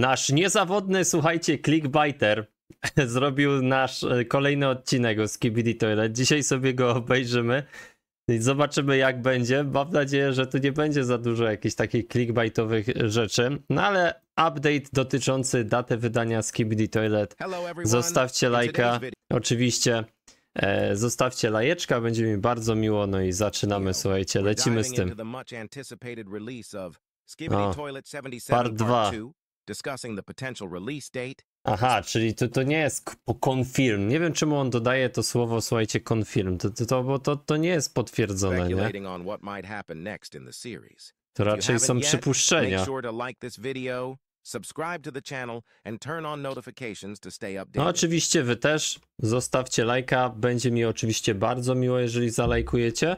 Nasz niezawodny, słuchajcie, clickbiter zrobił nasz e, kolejny odcinek z KBD Toilet. Dzisiaj sobie go obejrzymy i zobaczymy jak będzie. Mam nadzieję, że tu nie będzie za dużo jakichś takich clickbaitowych rzeczy. No ale update dotyczący daty wydania z KBD Toilet. Zostawcie lajka, oczywiście. E, zostawcie lajeczka, będzie mi bardzo miło. No i zaczynamy, słuchajcie, lecimy z tym. O, part 2 discussing the potential release date. Aha, czyli to, to nie jest confirm. Nie wiem, czemu on dodaje to słowo, słuchajcie, confirm. To, to, bo to, to nie jest potwierdzone, nie? To raczej są przypuszczenia. No oczywiście wy też zostawcie lajka, będzie mi oczywiście bardzo miło, jeżeli zalajkujecie.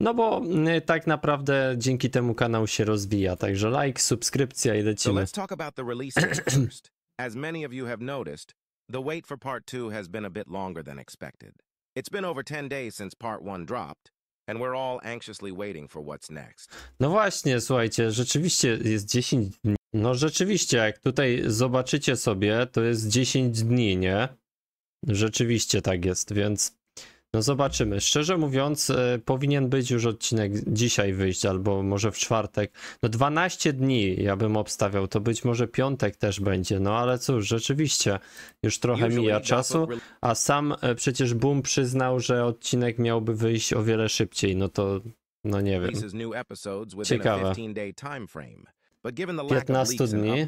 No bo y, tak naprawdę dzięki temu kanał się rozwija, także like, subskrypcja i lecimy. the wait for part has been a bit longer than expected. It's been over 10 days since part dropped. And we're all anxiously waiting for what's next. No właśnie, słuchajcie, rzeczywiście jest 10 dni. No rzeczywiście, jak tutaj zobaczycie sobie, to jest 10 dni, nie? Rzeczywiście tak jest, więc no zobaczymy. Szczerze mówiąc, e, powinien być już odcinek dzisiaj wyjść, albo może w czwartek. No 12 dni ja bym obstawiał, to być może piątek też będzie. No ale cóż, rzeczywiście, już trochę mija czasu, a sam e, przecież Boom przyznał, że odcinek miałby wyjść o wiele szybciej. No to, no nie wiem. Ciekawe. 15 dni.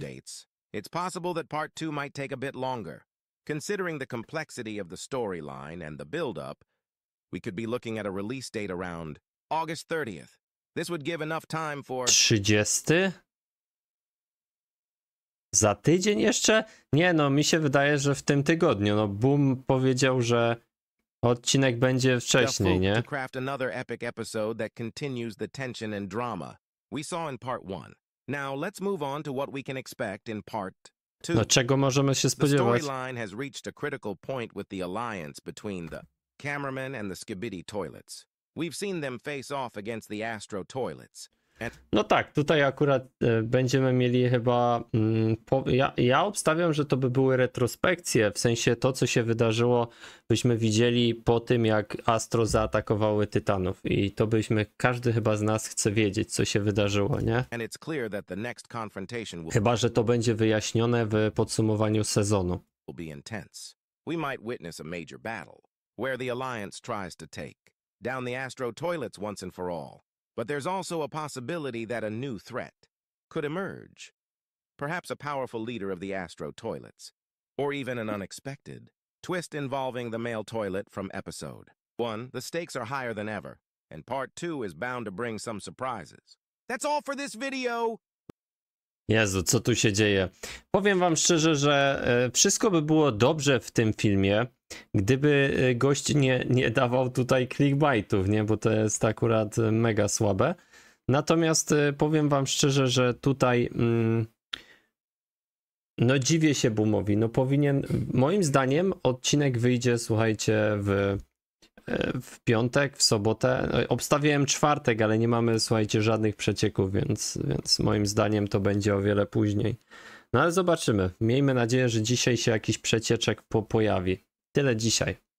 Considering the complexity of the storyline and the build-up, we could be looking at a release date around August 30th. This would give enough time for 30 za tydzień jeszcze? Nie, no mi się wydaje, że w tym tygodniu. No Boom powiedział, że odcinek będzie wcześniej, nie? craft another epic episode that continues the tension and drama we saw in part 1. Now let's move on to what we can expect in part 2. No czego możemy się spodziewać? The storyline has reached a critical point with the alliance between the cameramen, and the Skibidi toilets. We've seen them face off against the Astro toilets. No tak, tutaj akurat e, będziemy mieli chyba. Mm, ja, ja obstawiam, że to by były retrospekcje, w sensie to, co się wydarzyło, byśmy widzieli po tym, jak Astro zaatakowały Tytanów. I to byśmy, każdy chyba z nas chce wiedzieć, co się wydarzyło, nie? Chyba, że to będzie wyjaśnione w podsumowaniu sezonu. We might witness a major battle. where the Alliance tries to take, down the Astro toilets once and for all. But there's also a possibility that a new threat could emerge. Perhaps a powerful leader of the Astro toilets, or even an unexpected twist involving the male toilet from episode. 1. The stakes are higher than ever, and part 2 is bound to bring some surprises. That's all for this video! Jezu, co tu się dzieje? Powiem wam szczerze, że e, wszystko by było dobrze w tym filmie, gdyby e, gość nie, nie dawał tutaj clickbaitów, nie? Bo to jest akurat e, mega słabe. Natomiast powiem wam szczerze, że tutaj mm, no dziwię się Boomowi. No powinien, moim zdaniem odcinek wyjdzie, słuchajcie, w E, w piątek, w sobotę. No obstawiałem czwartek, ale nie mamy, słuchajcie, żadnych przecieków, więc, więc moim zdaniem to będzie o wiele później. No ale zobaczymy. Miejmy nadzieję, że dzisiaj się jakiś przecieczek po pojawi. Tyle dzisiaj.